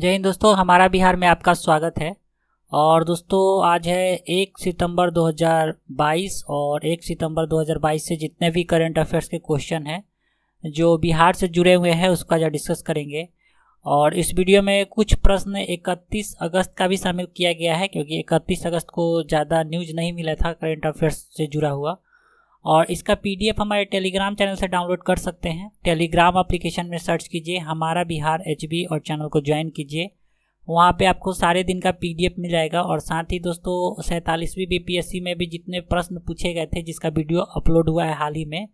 जय हिंद दोस्तों हमारा बिहार में आपका स्वागत है और दोस्तों आज है एक सितंबर 2022 और एक सितंबर 2022 से जितने भी करंट अफेयर्स के क्वेश्चन हैं जो बिहार से जुड़े हुए हैं उसका जो डिस्कस करेंगे और इस वीडियो में कुछ प्रश्न 31 अगस्त का भी शामिल किया गया है क्योंकि 31 अगस्त को ज़्यादा न्यूज नहीं मिला था करंट अफेयर्स से जुड़ा हुआ और इसका पीडीएफ हमारे टेलीग्राम चैनल से डाउनलोड कर सकते हैं टेलीग्राम एप्लीकेशन में सर्च कीजिए हमारा बिहार एचबी और चैनल को ज्वाइन कीजिए वहाँ पे आपको सारे दिन का पीडीएफ मिल जाएगा और साथ ही दोस्तों सैंतालीसवीं बीपीएससी में भी जितने प्रश्न पूछे गए थे जिसका वीडियो अपलोड हुआ है हाल ही में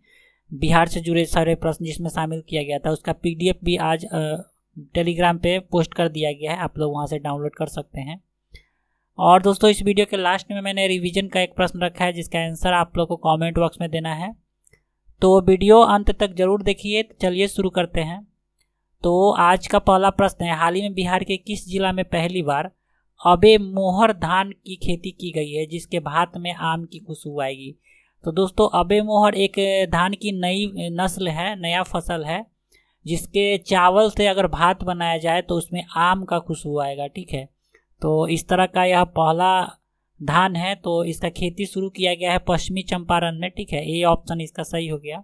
बिहार से जुड़े सारे प्रश्न जिसमें शामिल किया गया था उसका पी भी आज टेलीग्राम पे पोस्ट कर दिया गया है आप लोग वहाँ से डाउनलोड कर सकते हैं और दोस्तों इस वीडियो के लास्ट में मैंने रिवीजन का एक प्रश्न रखा है जिसका आंसर आप लोग को कमेंट बॉक्स में देना है तो वीडियो अंत तक जरूर देखिए तो चलिए शुरू करते हैं तो आज का पहला प्रश्न है हाल ही में बिहार के किस जिला में पहली बार अबे मोहर धान की खेती की गई है जिसके भात में आम की खुशबू आएगी तो दोस्तों अबे मोहर एक धान की नई नस्ल है नया फसल है जिसके चावल से अगर भात बनाया जाए तो उसमें आम का खुशबू आएगा ठीक है तो इस तरह का यह पहला धान है तो इसका खेती शुरू किया गया है पश्चिमी चंपारण में ठीक है ए ऑप्शन इसका सही हो गया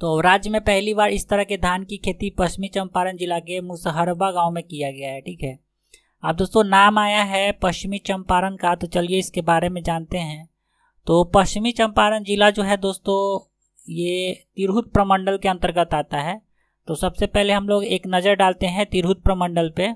तो राज्य में पहली बार इस तरह के धान की खेती पश्चिमी चंपारण जिला के मुसहरबा गांव में किया गया है ठीक है अब दोस्तों नाम आया है पश्चिमी चंपारण का तो चलिए इसके बारे में जानते हैं तो पश्चिमी चंपारण जिला जो है दोस्तों ये तिरहुत प्रमंडल के अंतर्गत आता है तो सबसे पहले हम लोग एक नज़र डालते हैं तिरहुत प्रमंडल पे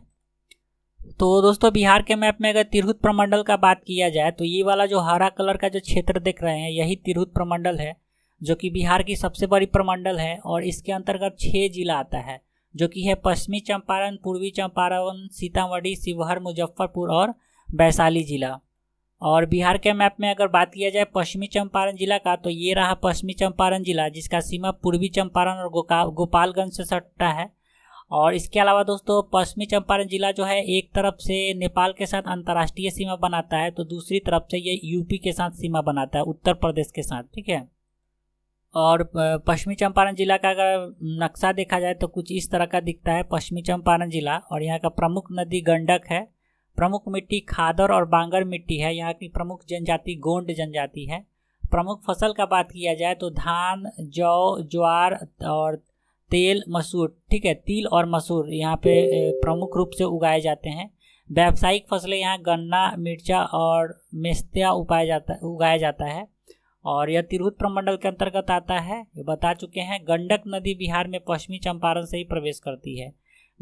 तो दोस्तों बिहार के मैप में अगर तिरहुत प्रमंडल का बात किया जाए तो ये वाला जो हरा कलर का जो क्षेत्र देख रहे हैं यही तिरहुत प्रमंडल है जो कि बिहार की सबसे बड़ी प्रमंडल है और इसके अंतर्गत छः जिला आता है जो कि है पश्चिमी चंपारण पूर्वी चंपारण सीतामढ़ी शिवहर मुजफ्फरपुर और वैशाली जिला और बिहार के मैप में अगर बात किया जाए पश्चिमी चंपारण जिला का तो ये रहा पश्चिमी चंपारण जिला जिसका सीमा पूर्वी चंपारण और गोपालगंज से सटता है और इसके अलावा दोस्तों पश्चिमी चंपारण जिला जो है एक तरफ से नेपाल के साथ अंतर्राष्ट्रीय सीमा बनाता है तो दूसरी तरफ से ये यूपी के साथ सीमा बनाता है उत्तर प्रदेश के साथ ठीक है और पश्चिमी चंपारण जिला का अगर नक्शा देखा जाए तो कुछ इस तरह का दिखता है पश्चिमी चंपारण जिला और यहाँ का प्रमुख नदी गंडक है प्रमुख मिट्टी खादर और बांगर मिट्टी है यहाँ की प्रमुख जनजाति गोंड जनजाति है प्रमुख फसल का बात किया जाए तो धान जौ ज्वार और तेल मसूर ठीक है तिल और मसूर यहाँ पे प्रमुख रूप से उगाए जाते हैं व्यावसायिक फसलें यहाँ गन्ना मिर्चा और मेस्तिया उपाया जाता उगाया जाता है और यह तिरहुत प्रमंडल के अंतर्गत आता है ये बता चुके हैं गंडक नदी बिहार में पश्चिमी चंपारण से ही प्रवेश करती है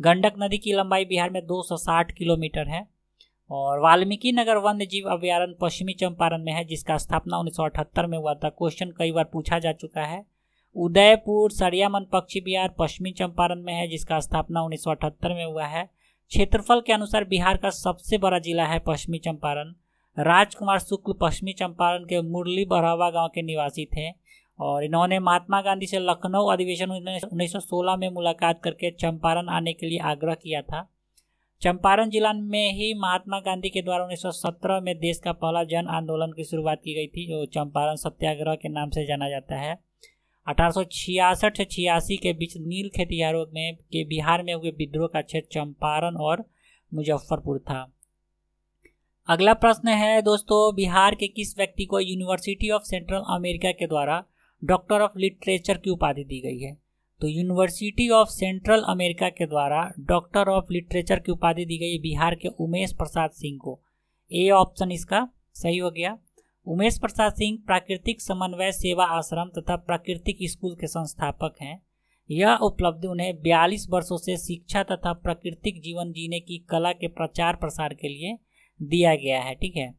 गंडक नदी की लंबाई बिहार में 260 किलोमीटर है और वाल्मीकि नगर वन्य जीव अभ्यारण्य पश्चिमी चंपारण में है जिसका स्थापना उन्नीस में हुआ था क्वेश्चन कई बार पूछा जा चुका है उदयपुर सरियामन पक्षी बिहार पश्चिमी चंपारण में है जिसका स्थापना उन्नीस में हुआ है क्षेत्रफल के अनुसार बिहार का सबसे बड़ा जिला है पश्चिमी चंपारण राजकुमार शुक्ल पश्चिमी चंपारण के मुरली बरहवा गांव के निवासी थे और इन्होंने महात्मा गांधी से लखनऊ अधिवेशन सोलह में मुलाकात करके चंपारण आने के लिए आग्रह किया था चंपारण जिला में ही महात्मा गांधी के द्वारा 1917 में देश का पहला जन आंदोलन की शुरुआत की गई थी जो चंपारण सत्याग्रह के नाम से जाना जाता है अठारह से छियासी के बीच नील खेतिहरों में के बिहार में हुए विद्रोह का क्षेत्र चंपारण और मुजफ्फरपुर था अगला प्रश्न है दोस्तों बिहार के किस व्यक्ति को यूनिवर्सिटी ऑफ सेंट्रल अमेरिका के द्वारा डॉक्टर ऑफ लिटरेचर की उपाधि दी गई है तो यूनिवर्सिटी ऑफ सेंट्रल अमेरिका के द्वारा डॉक्टर ऑफ लिटरेचर की उपाधि दी गई बिहार के उमेश प्रसाद सिंह को ए ऑप्शन इसका सही हो गया उमेश प्रसाद सिंह प्राकृतिक समन्वय सेवा आश्रम तथा प्राकृतिक स्कूल के संस्थापक हैं यह उपलब्धि उन्हें 42 वर्षों से शिक्षा तथा प्राकृतिक जीवन जीने की कला के प्रचार प्रसार के लिए दिया गया है ठीक है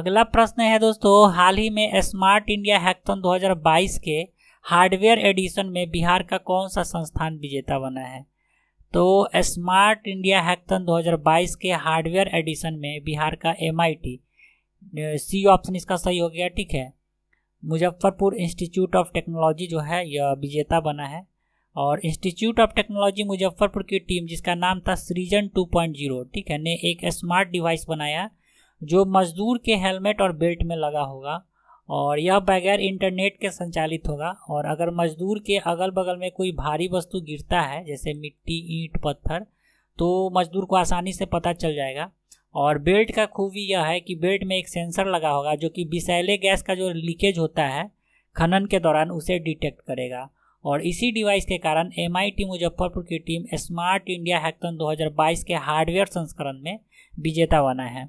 अगला प्रश्न है दोस्तों हाल ही में स्मार्ट इंडिया हैक्थन 2022 के हार्डवेयर एडिशन में बिहार का कौन सा संस्थान विजेता बना है तो स्मार्ट इंडिया हैक्थन 2022 के हार्डवेयर एडिशन में बिहार का एम सी ऑप्शन इसका सही हो गया ठीक है मुजफ्फरपुर इंस्टीट्यूट ऑफ टेक्नोलॉजी जो है यह विजेता बना है और इंस्टीट्यूट ऑफ टेक्नोलॉजी मुजफ्फरपुर की टीम जिसका नाम था सृजन 2.0 ठीक है ने एक स्मार्ट डिवाइस बनाया जो मजदूर के हेलमेट और बेल्ट में लगा होगा और यह बगैर इंटरनेट के संचालित होगा और अगर मजदूर के अगल बगल में कोई भारी वस्तु गिरता है जैसे मिट्टी ईंट पत्थर तो मजदूर को आसानी से पता चल जाएगा और बेल्ट का खूबी यह है कि बेल्ट में एक सेंसर लगा होगा जो कि विषैले गैस का जो लीकेज होता है खनन के दौरान उसे डिटेक्ट करेगा और इसी डिवाइस के कारण एम मुजफ्फरपुर की टीम स्मार्ट इंडिया हैकथन 2022 के हार्डवेयर संस्करण में विजेता बना है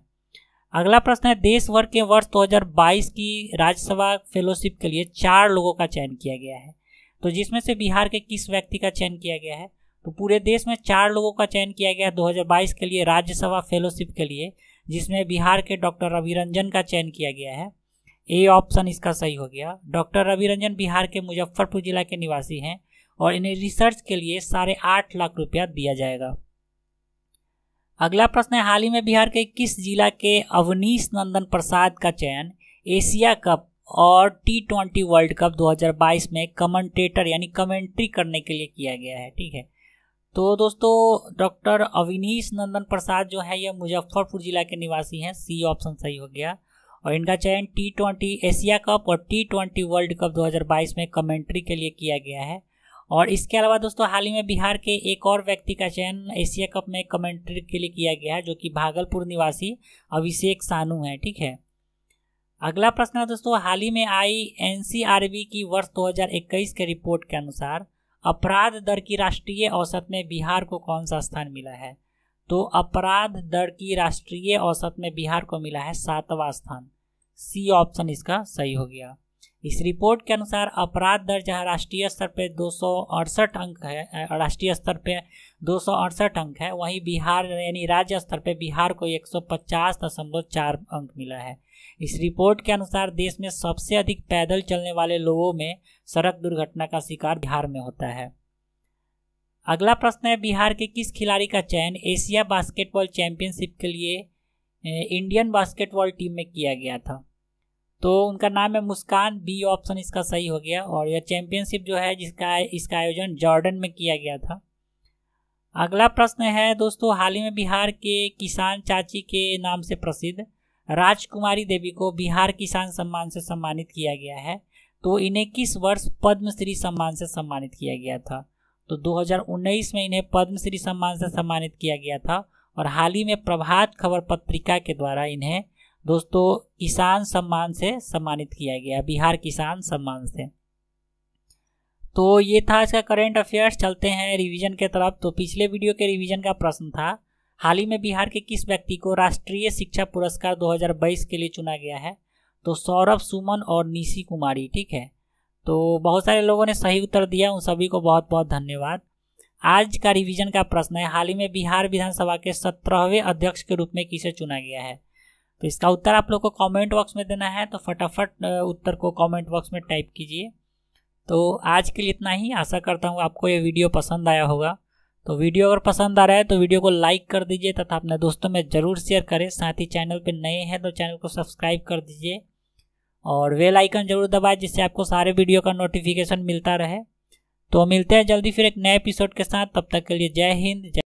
अगला प्रश्न है देश भर के वर्ष 2022 की राज्यसभा फेलोशिप के लिए चार लोगों का चयन किया गया है तो जिसमें से बिहार के किस व्यक्ति का चयन किया गया है तो पूरे देश में चार लोगों का चयन किया गया 2022 के लिए राज्यसभा फेलोशिप के लिए जिसमें बिहार के डॉक्टर रविरंजन का चयन किया गया है ए ऑप्शन इसका सही हो गया डॉक्टर रविरंजन बिहार के मुजफ्फरपुर जिला के निवासी हैं और इन्हें रिसर्च के लिए साढ़े आठ लाख रुपया दिया जाएगा अगला प्रश्न है हाल ही में बिहार के किस जिला के अवनीश नंदन प्रसाद का चयन एशिया कप और टी ट्वेंटी वर्ल्ड कप 2022 में कमेंटेटर यानी कमेंट्री करने के लिए किया गया है ठीक है तो दोस्तों डॉक्टर अविनीश नंदन प्रसाद जो है ये मुजफ्फरपुर जिला के निवासी हैं सी ऑप्शन सही हो गया और इनका चयन टी ट्वेंटी एशिया कप और टी ट्वेंटी वर्ल्ड कप 2022 में कमेंट्री के लिए किया गया है और इसके अलावा दोस्तों हाल ही में बिहार के एक और व्यक्ति का चयन एशिया कप में कमेंट्री के लिए किया गया है जो कि भागलपुर निवासी अभिषेक सानू हैं ठीक है अगला प्रश्न है दोस्तों हाल ही में आई एन की वर्ष 2021 के रिपोर्ट के अनुसार अपराध दर की राष्ट्रीय औसत में बिहार को कौन सा स्थान मिला है तो अपराध दर की राष्ट्रीय औसत में बिहार को मिला है सातवां स्थान सी ऑप्शन इसका सही हो गया इस रिपोर्ट के अनुसार अपराध दर जहाँ राष्ट्रीय स्तर पर दो अंक है राष्ट्रीय स्तर पर दो अंक है वहीं बिहार यानी राज्य स्तर पर बिहार को एक अंक मिला है इस रिपोर्ट के अनुसार देश में सबसे अधिक पैदल चलने वाले लोगों में सड़क दुर्घटना का शिकार बिहार में होता है अगला प्रश्न है बिहार के किस खिलाड़ी का चयन एशिया बास्केटबॉल चैंपियनशिप के लिए इंडियन बास्केटबॉल टीम में किया गया था तो उनका नाम है मुस्कान बी ऑप्शन इसका सही हो गया और यह चैंपियनशिप जो है जिसका इसका आयोजन जॉर्डन में किया गया था अगला प्रश्न है दोस्तों हाल ही में बिहार के किसान चाची के नाम से प्रसिद्ध राजकुमारी देवी को बिहार किसान सम्मान से सम्मानित किया गया है तो इन्हें किस वर्ष पद्मश्री सम्मान से सम्मानित किया गया था तो 2019 में इन्हें पद्मश्री सम्मान से सम्मानित किया गया था और हाल ही में प्रभात खबर पत्रिका के द्वारा इन्हें दोस्तों किसान सम्मान से सम्मानित किया गया बिहार किसान सम्मान से तो ये था आज का करेंट अफेयर्स चलते हैं रिवीजन के तरफ तो पिछले वीडियो के रिवीजन का प्रश्न था हाल ही में बिहार के किस व्यक्ति को राष्ट्रीय शिक्षा पुरस्कार 2022 के लिए चुना गया है तो सौरभ सुमन और निशी कुमारी ठीक है तो बहुत सारे लोगों ने सही उत्तर दिया उन सभी को बहुत बहुत धन्यवाद आज का रिविजन का प्रश्न है हाल ही में बिहार विधानसभा के सत्रहवें अध्यक्ष के रूप में किसे चुना गया है तो इसका उत्तर आप लोग को कमेंट बॉक्स में देना है तो फटाफट उत्तर को कमेंट बॉक्स में टाइप कीजिए तो आज के लिए इतना ही आशा करता हूँ आपको ये वीडियो पसंद आया होगा तो वीडियो अगर पसंद आ रहा है तो वीडियो को लाइक कर दीजिए तथा अपने दोस्तों में ज़रूर शेयर करें साथ ही चैनल पर नए हैं तो चैनल को सब्सक्राइब कर दीजिए और वेल आइकन जरूर दबाए जिससे आपको सारे वीडियो का नोटिफिकेशन मिलता रहे तो मिलते हैं जल्दी फिर एक नए एपिसोड के साथ तब तक के लिए जय हिंद जय